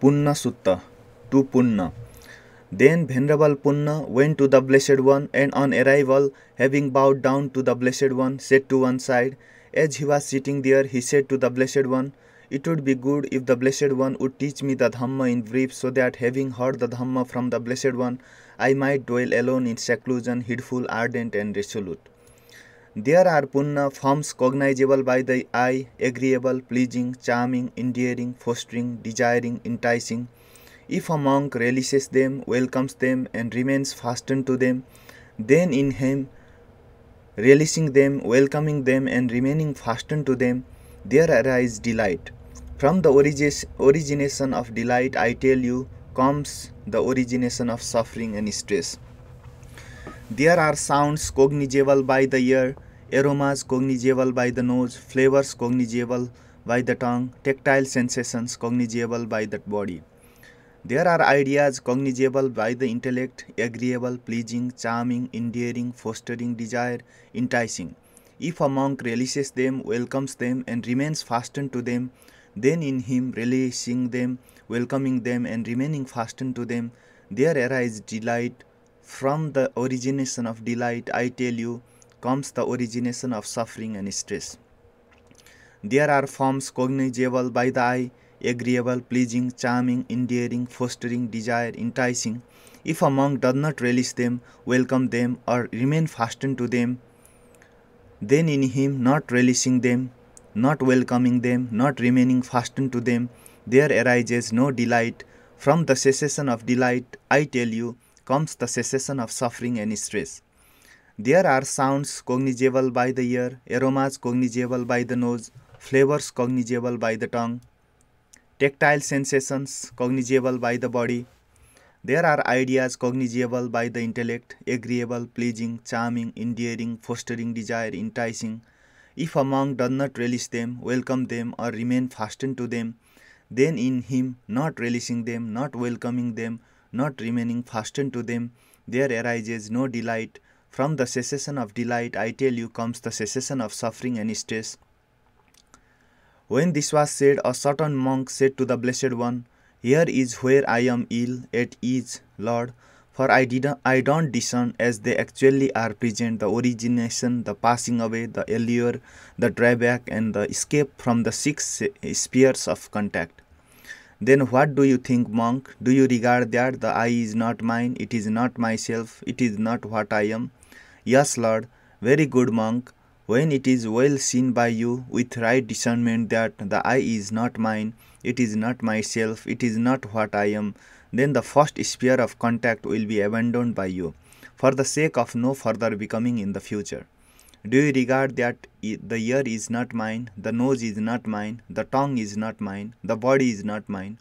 Punna Sutta to Punna. Then Venerable Punna went to the Blessed One and on arrival, having bowed down to the Blessed One, said to one side, As he was sitting there, he said to the Blessed One, It would be good if the Blessed One would teach me the Dhamma in brief, so that having heard the Dhamma from the Blessed One, I might dwell alone in seclusion, heedful, ardent, and resolute. There are punna forms cognizable by the eye, agreeable, pleasing, charming, endearing, fostering, desiring, enticing. If a monk relishes them, welcomes them, and remains fastened to them, then in him, relishing them, welcoming them, and remaining fastened to them, there arises delight. From the origination of delight, I tell you, comes the origination of suffering and stress. There are sounds cognizable by the ear, aromas cognizable by the nose, flavors cognizable by the tongue, tactile sensations cognizable by the body. There are ideas cognizable by the intellect, agreeable, pleasing, charming, endearing, fostering desire, enticing. If a monk releases them, welcomes them, and remains fastened to them, then in him releasing them, welcoming them, and remaining fastened to them, there arises delight. From the origination of delight, I tell you, comes the origination of suffering and stress. There are forms cognizable by the eye, agreeable, pleasing, charming, endearing, fostering, desire, enticing. If a monk does not relish them, welcome them, or remain fastened to them, then in him not relishing them, not welcoming them, not remaining fastened to them, there arises no delight. From the cessation of delight, I tell you, comes the cessation of suffering and stress. There are sounds cognizable by the ear, aromas cognizable by the nose, flavors cognizable by the tongue, tactile sensations cognizable by the body. There are ideas cognizable by the intellect, agreeable, pleasing, charming, endearing, fostering desire, enticing. If a monk does not relish them, welcome them, or remain fastened to them, then in him, not relishing them, not welcoming them, not remaining fastened to them, there arises no delight, From the cessation of delight, I tell you, comes the cessation of suffering and stress. When this was said, a certain monk said to the Blessed One, Here is where I am ill at ease, Lord, for I, didn't, I don't discern as they actually are present the origination, the passing away, the allure, the drawback, and the escape from the six spheres of contact. Then what do you think, monk? Do you regard that the I is not mine, it is not myself, it is not what I am? Yes, Lord, very good monk, when it is well seen by you with right discernment that the I is not mine, it is not myself, it is not what I am, then the first sphere of contact will be abandoned by you, for the sake of no further becoming in the future. Do you regard that the ear is not mine, the nose is not mine, the tongue is not mine, the body is not mine?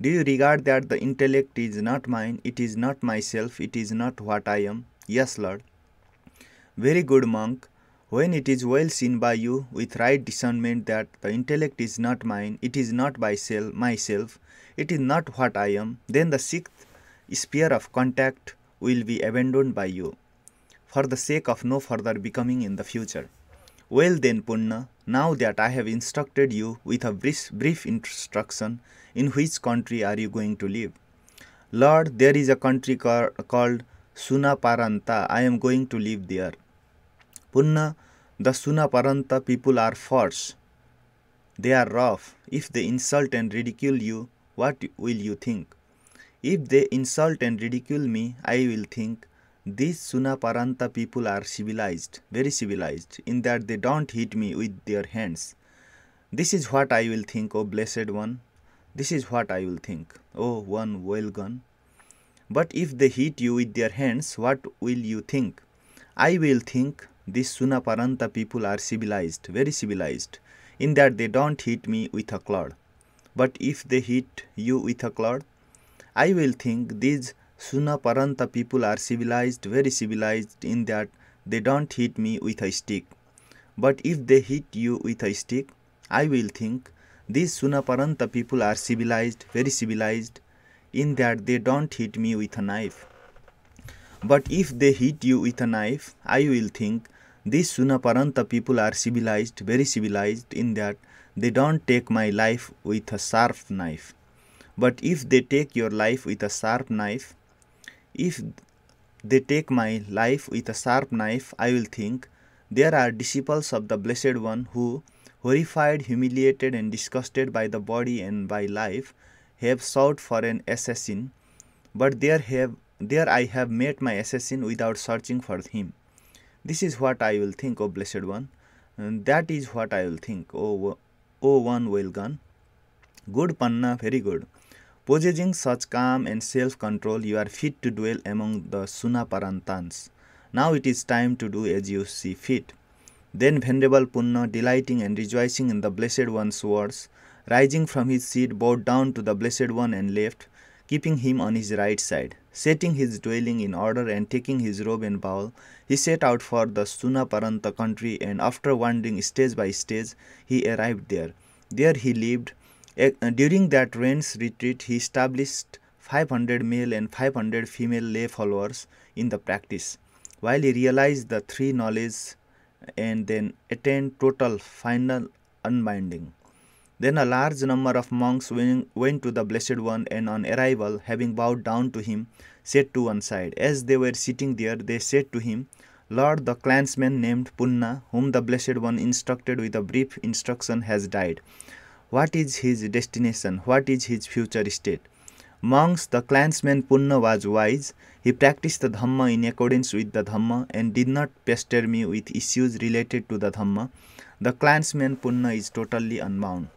Do you regard that the intellect is not mine, it is not myself, it is not what I am? Yes, Lord. Very good monk, when it is well seen by you with right discernment that the intellect is not mine, it is not myself, myself, it is not what I am, then the sixth sphere of contact will be abandoned by you, for the sake of no further becoming in the future. Well then, Punna, now that I have instructed you with a brief, brief instruction, in which country are you going to live? Lord, there is a country called Sunaparanta. I am going to live there. Punna, the Sunaparanta people are false. They are rough. If they insult and ridicule you, what will you think? If they insult and ridicule me, I will think, these Sunaparanta people are civilized, very civilized, in that they don't hit me with their hands. This is what I will think, O blessed one. This is what I will think, O one well gone. But if they hit you with their hands, what will you think? I will think, these Sunaparanta people are civilized, very civilized, in that they don't hit me with a club. But if they hit you with a club, I will think these Sunaparanta people are civilized, very civilized, in that they don't hit me with a stick. But if they hit you with a stick, I will think these Sunaparanta people are civilized, very civilized, in that they don't hit me with a knife. But if they hit you with a knife, I will think these Sunaparanta people are civilized, very civilized, in that they don't take my life with a sharp knife. But if they take your life with a sharp knife, if they take my life with a sharp knife, I will think, there are disciples of the Blessed One who, horrified, humiliated, and disgusted by the body and by life, have sought for an assassin, but there, have, there I have met my assassin without searching for him. This is what I will think, O Blessed One. And that is what I will think, O, o One Well Gone. Good Panna, very good. Possessing such calm and self-control, you are fit to dwell among the Sunaparantans. Now it is time to do as you see fit. Then Venerable Punna, delighting and rejoicing in the Blessed One's words, rising from his seat, bowed down to the Blessed One and left, keeping him on his right side. setting his dwelling in order and taking his robe and bowl, he set out for the Sunaparanta country and after wandering stage by stage, he arrived there. There he lived. During that rain's retreat, he established 500 male and 500 female lay followers in the practice. While he realized the three knowledge and then attained total final unbinding. Then a large number of monks went to the Blessed One and on arrival, having bowed down to him, said to one side. As they were sitting there, they said to him, Lord, the clansman named Punna, whom the Blessed One instructed with a brief instruction, has died. What is his destination? What is his future state? Monks, the clansman Punna was wise. He practiced the Dhamma in accordance with the Dhamma and did not pester me with issues related to the Dhamma. The clansman Punna is totally unbound.